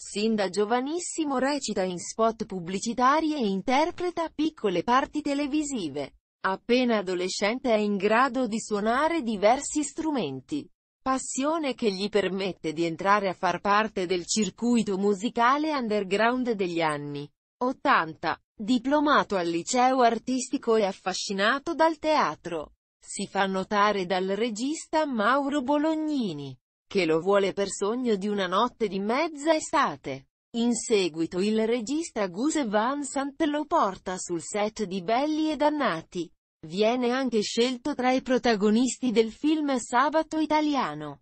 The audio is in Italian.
Sin da giovanissimo recita in spot pubblicitari e interpreta piccole parti televisive. Appena adolescente è in grado di suonare diversi strumenti. Passione che gli permette di entrare a far parte del circuito musicale underground degli anni 80. Diplomato al liceo artistico e affascinato dal teatro. Si fa notare dal regista Mauro Bolognini che lo vuole per sogno di una notte di mezza estate. In seguito il regista Gus Van Sant lo porta sul set di Belli e Dannati. Viene anche scelto tra i protagonisti del film Sabato Italiano.